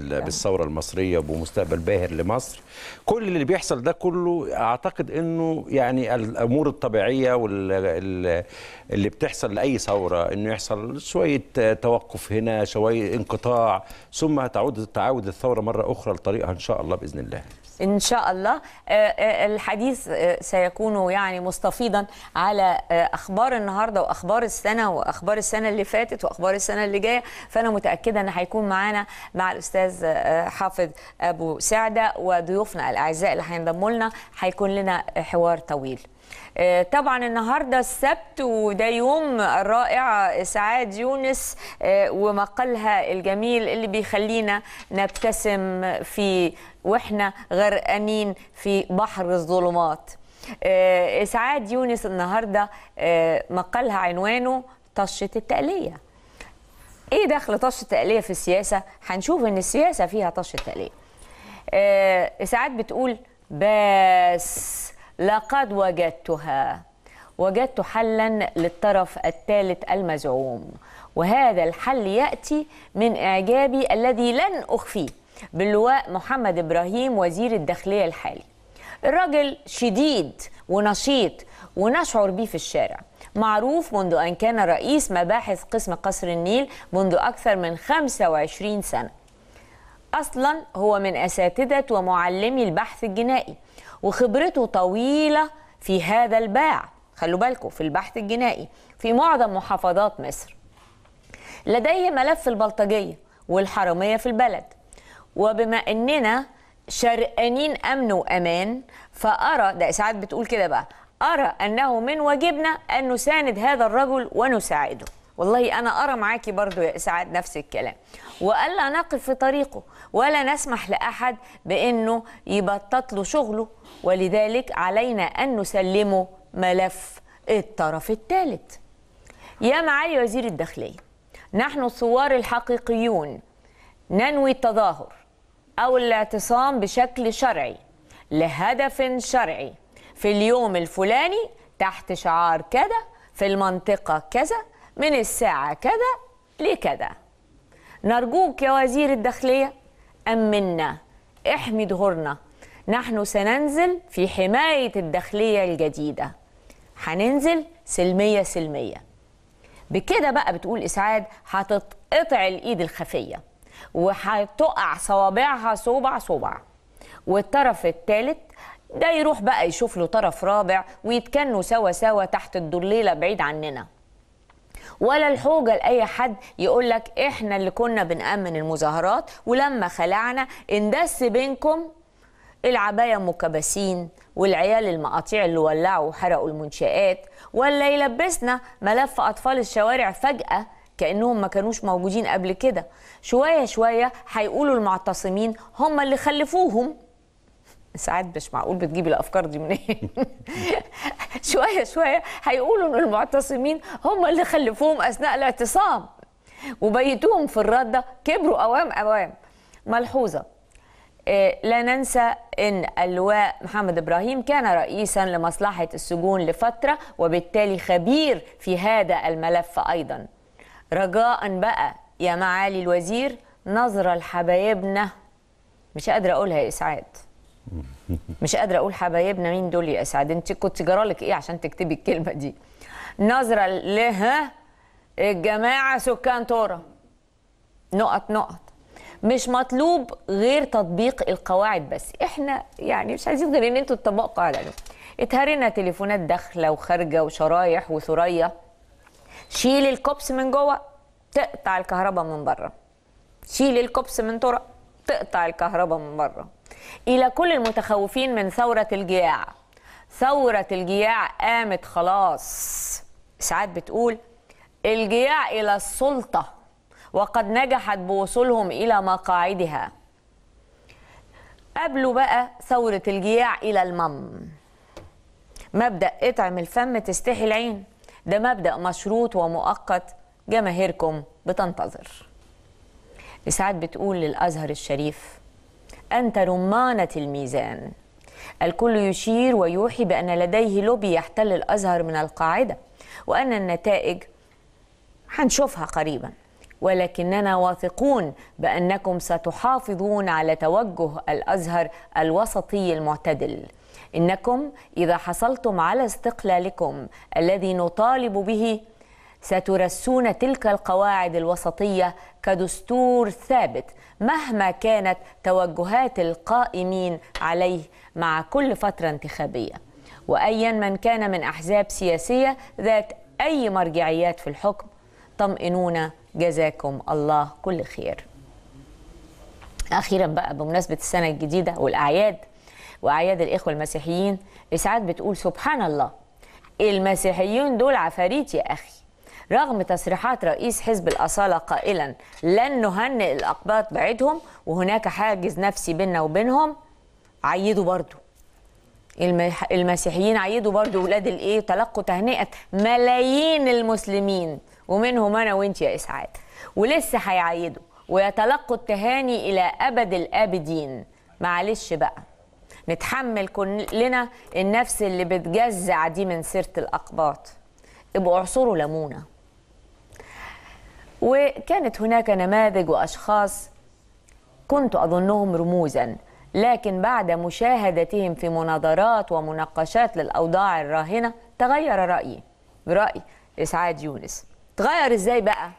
يعني. بالثوره المصريه وبمستقبل باهر لمصر كل اللي بيحصل ده كله اعتقد انه يعني الامور الطبيعيه واللي بتحصل لاي ثوره انه يحصل شويه توقف هنا شويه انقطاع ثم تعود تعود الثوره مره اخرى لطريقها ان شاء الله باذن الله ان شاء الله آه، آه، الحديث آه، سيكون يعني مستفيضا على اخبار النهارده واخبار السنه واخبار السنه اللي فاتت واخبار السنه اللي جايه فانا متاكده ان هيكون معانا مع الاستاذ الاستاذ آه، حافظ ابو سعده وضيوفنا الاعزاء اللي هينضموا لنا هيكون لنا حوار طويل آه، طبعا النهارده السبت وده يوم رائع سعاد يونس آه، ومقالها الجميل اللي بيخلينا نبتسم في واحنا غرقانين في بحر الظلمات سعاد يونس النهارده مقالها عنوانه طشه التقليه ايه دخل طش التقليه في السياسه هنشوف ان السياسه فيها طش التقليه آه ساعات بتقول بس لقد وجدتها وجدت حلا للطرف الثالث المزعوم وهذا الحل ياتي من اعجابي الذي لن اخفيه باللواء محمد ابراهيم وزير الداخليه الحالي الراجل شديد ونشيط ونشعر به في الشارع معروف منذ أن كان رئيس مباحث قسم قصر النيل منذ أكثر من 25 سنة أصلا هو من أساتذة ومعلمي البحث الجنائي وخبرته طويلة في هذا الباع خلوا بالكم في البحث الجنائي في معظم محافظات مصر لديه ملف البلطجية والحرامية في البلد وبما أننا شرقانين أمن وأمان فأرى ده ساعات بتقول كده بقى أرى أنه من واجبنا أن نساند هذا الرجل ونساعده والله أنا أرى معاكي برضو يا إسعاد نفس الكلام وألا نقف في طريقه ولا نسمح لأحد بأنه يبطط له شغله ولذلك علينا أن نسلمه ملف الطرف الثالث يا معالي وزير الداخلية نحن الثوار الحقيقيون ننوي التظاهر أو الاعتصام بشكل شرعي لهدف شرعي في اليوم الفلاني تحت شعار كذا في المنطقة كذا من الساعة كذا لكذا نرجوك يا وزير الداخلية أمنا احمي ظهورنا نحن سننزل في حماية الداخلية الجديدة هننزل سلمية سلمية بكده بقى بتقول إسعاد هتتقطع الإيد الخفية وهتقع صوابعها صوبع صوبع والطرف الثالث ده يروح بقى يشوف له طرف رابع ويتكنوا سوا سوا تحت الدليله بعيد عننا ولا الحوجه لاي حد يقول لك احنا اللي كنا بنامن المظاهرات ولما خلعنا اندس بينكم العبايه مكبسين والعيال المقاطيع اللي ولعوا وحرقوا المنشآت ولا يلبسنا ملف اطفال الشوارع فجاه كانهم ما كانوش موجودين قبل كده شويه شويه هيقولوا المعتصمين هم اللي خلفوهم ساعات مش معقول بتجيبي الافكار دي منين شويه شويه هيقولوا ان المعتصمين هم اللي خلفوهم اثناء الاعتصام وبيتوهم في الرده كبروا اوام اوام ملحوظه آه، لا ننسى ان اللواء محمد ابراهيم كان رئيسا لمصلحه السجون لفتره وبالتالي خبير في هذا الملف ايضا رجاء بقى يا معالي الوزير نظره لحبايبنا مش قادره اقولها يا اسعاد مش قادره اقول حبايبنا مين دول يا اسعد انت كنت جرالك ايه عشان تكتبي الكلمه دي نظره لها الجماعه سكان تورا نقط نقط مش مطلوب غير تطبيق القواعد بس احنا يعني مش عايزين غير ان انتوا تطبقوا على اتهرينا تليفونات داخله وخارجه وشرايح وثريا شيل الكوبس من جوه تقطع الكهرباء من بره شيل الكوبس من طرق تقطع الكهرباء من بره إلى كل المتخوفين من ثورة الجياع ثورة الجياع قامت خلاص ساعات بتقول الجياع إلى السلطة وقد نجحت بوصولهم إلى مقاعدها قبلوا بقى ثورة الجياع إلى المم مبدأ اطعم الفم تستحي العين ده مبدأ مشروط ومؤقت جماهيركم بتنتظر ساعات بتقول للأزهر الشريف أنت رمانة الميزان الكل يشير ويوحي بأن لديه لوبي يحتل الأزهر من القاعدة وأن النتائج هنشوفها قريبا ولكننا واثقون بأنكم ستحافظون على توجه الأزهر الوسطي المعتدل إنكم إذا حصلتم على استقلالكم الذي نطالب به سترسون تلك القواعد الوسطية كدستور ثابت مهما كانت توجهات القائمين عليه مع كل فترة انتخابية وأيا من كان من أحزاب سياسية ذات أي مرجعيات في الحكم طمئنونا جزاكم الله كل خير أخيرا بقى بمناسبة السنة الجديدة والأعياد وأعياد الإخوة المسيحيين ساعات بتقول سبحان الله المسيحيون دول عفاريت يا أخي رغم تصريحات رئيس حزب الأصالة قائلا لن نهنئ الأقباط بعيدهم وهناك حاجز نفسي بيننا وبينهم عيدوا برضو المسيحيين عيدوا برضو ولاد الايه تلقوا تهنئه ملايين المسلمين ومنهم انا وانت يا اسعاد ولسه هيعيدوا ويتلقوا التهاني الى ابد الابدين معلش بقى نتحمل كلنا النفس اللي بتجزع دي من سيره الاقباط ابقوا اعصروا لمونه وكانت هناك نماذج وأشخاص كنت أظنهم رموزا لكن بعد مشاهدتهم في مناظرات ومناقشات للأوضاع الراهنة تغير رأيي برأي إسعاد يونس تغير إزاي بقى؟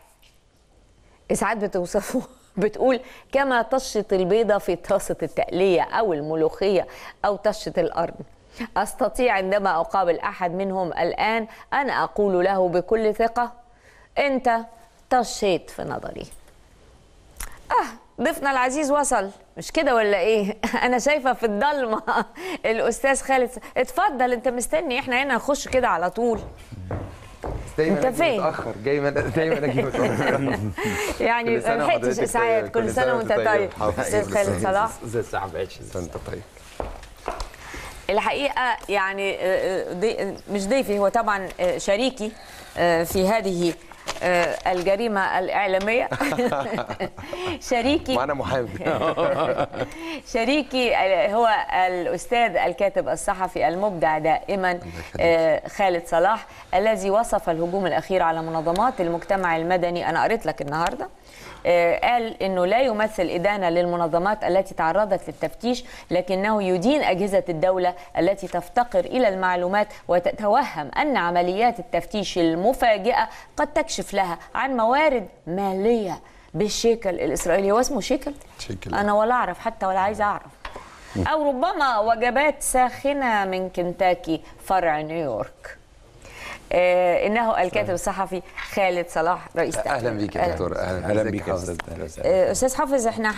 إسعاد بتوصفه بتقول كما تشط البيضة في طاسة التقلية أو الملوخية أو تشط الارض أستطيع عندما أقابل أحد منهم الآن أن أقول له بكل ثقة أنت طشيت في نظري اه ضيفنا العزيز وصل مش كده ولا ايه انا شايفه في الضلمه الاستاذ خالد اتفضل انت مستني احنا هنا نخش كده على طول دايما انت فين؟ متاخر جاي من دايما اجي يعني ما لحقتش اسعاد كل سنه وانت طيب استاذ خالد صلاح زي الساعه انت طيب الحقيقه يعني دي آه، آه، مش ضيفي هو طبعا آه، شريكي في هذه آه، الجريمه الاعلاميه شريكي معنا محامي شريكي آه، هو الاستاذ الكاتب الصحفي المبدع دائما آه، خالد صلاح الذي وصف الهجوم الاخير على منظمات المجتمع المدني انا قريت لك النهارده آه، قال انه لا يمثل ادانه للمنظمات التي تعرضت للتفتيش لكنه يدين اجهزه الدوله التي تفتقر الى المعلومات وتتوهم ان عمليات التفتيش المفاجئه قد تكشف لها عن موارد ماليه بالشيكل الاسرائيلي هو اسمه شيكل؟, شيكل انا ولا اعرف حتى ولا عايزه اعرف او ربما وجبات ساخنه من كنتاكي فرع نيويورك آه انه الكاتب الصحفي خالد صلاح رئيس تعقل. اهلا بك يا دكتور اهلا بك استاذ حافظ احنا